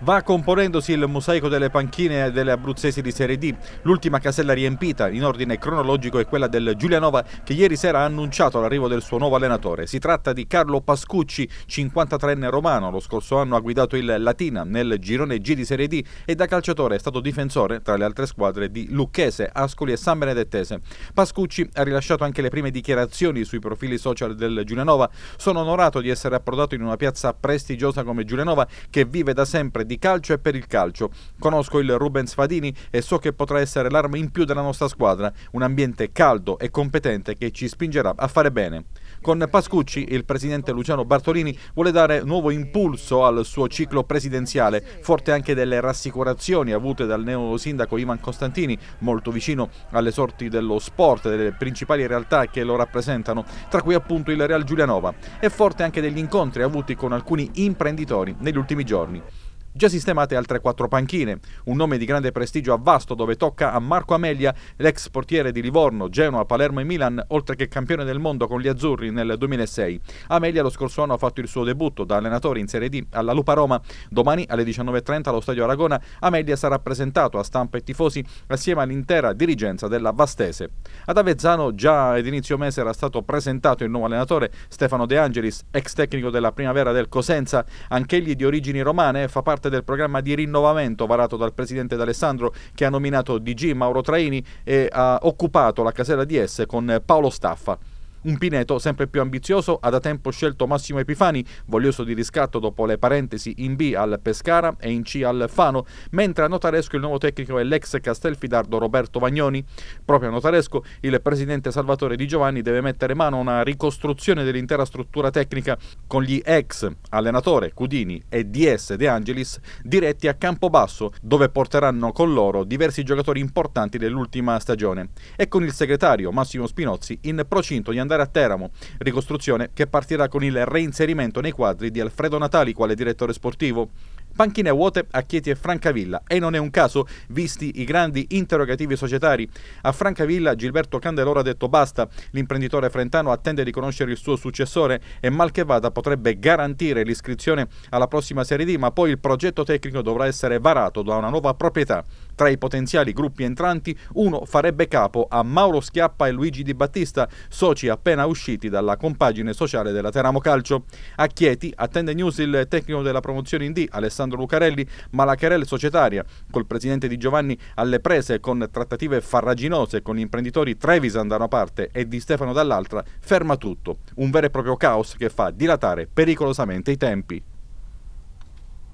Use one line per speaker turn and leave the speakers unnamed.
Va componendosi il mosaico delle panchine delle abruzzesi di Serie D. L'ultima casella riempita in ordine cronologico è quella del Giulianova che ieri sera ha annunciato l'arrivo del suo nuovo allenatore. Si tratta di Carlo Pascucci, 53enne romano. Lo scorso anno ha guidato il Latina nel girone G di Serie D e da calciatore è stato difensore tra le altre squadre di Lucchese, Ascoli e San Benedettese. Pascucci ha rilasciato anche le prime dichiarazioni sui profili social del Giulianova. Sono onorato di essere approdato in una piazza prestigiosa come Giulianova che vive da sempre di calcio e per il calcio. Conosco il Rubens Fadini e so che potrà essere l'arma in più della nostra squadra, un ambiente caldo e competente che ci spingerà a fare bene. Con Pascucci il presidente Luciano Bartolini vuole dare nuovo impulso al suo ciclo presidenziale, forte anche delle rassicurazioni avute dal neo sindaco Ivan Costantini, molto vicino alle sorti dello sport, e delle principali realtà che lo rappresentano, tra cui appunto il Real Giulianova, e forte anche degli incontri avuti con alcuni imprenditori negli ultimi giorni. Già sistemate altre quattro panchine, un nome di grande prestigio a Vasto dove tocca a Marco Amelia, l'ex portiere di Livorno, Genoa, Palermo e Milan, oltre che campione del mondo con gli azzurri nel 2006. Amelia lo scorso anno ha fatto il suo debutto da allenatore in Serie D alla Lupa Roma. Domani alle 19.30 allo Stadio Aragona Amelia sarà presentato a stampa e tifosi assieme all'intera dirigenza della Vastese. Ad Avezzano già ad inizio mese era stato presentato il nuovo allenatore Stefano De Angelis, ex tecnico della primavera del Cosenza, anch'egli di origini romane, fa parte parte del programma di rinnovamento varato dal presidente D'Alessandro che ha nominato DG Mauro Traini e ha occupato la casella di S con Paolo Staffa. Un Pineto sempre più ambizioso ha da tempo scelto Massimo Epifani, voglioso di riscatto dopo le parentesi in B al Pescara e in C al Fano, mentre a Notaresco il nuovo tecnico è l'ex Castelfidardo Roberto Vagnoni. Proprio a Notaresco il presidente Salvatore Di Giovanni deve mettere mano a una ricostruzione dell'intera struttura tecnica con gli ex allenatore Cudini e DS De Angelis diretti a Campobasso, dove porteranno con loro diversi giocatori importanti dell'ultima stagione. E con il segretario Massimo Spinozzi in procinto di andare andare a Teramo, ricostruzione che partirà con il reinserimento nei quadri di Alfredo Natali quale direttore sportivo. Panchine vuote a Chieti e Francavilla e non è un caso, visti i grandi interrogativi societari. A Francavilla Gilberto Candelora ha detto basta, l'imprenditore frentano attende di conoscere il suo successore e mal che vada potrebbe garantire l'iscrizione alla prossima Serie D, ma poi il progetto tecnico dovrà essere varato da una nuova proprietà. Tra i potenziali gruppi entranti, uno farebbe capo a Mauro Schiappa e Luigi Di Battista, soci appena usciti dalla compagine sociale della Teramo Calcio. A Chieti attende news il tecnico della promozione in D, Alessandro Alessandro Lucarelli, ma la querela societaria col presidente Di Giovanni alle prese con trattative farraginose con gli imprenditori Trevisan da una parte e Di Stefano dall'altra, ferma tutto. Un vero e proprio caos che fa dilatare pericolosamente i tempi.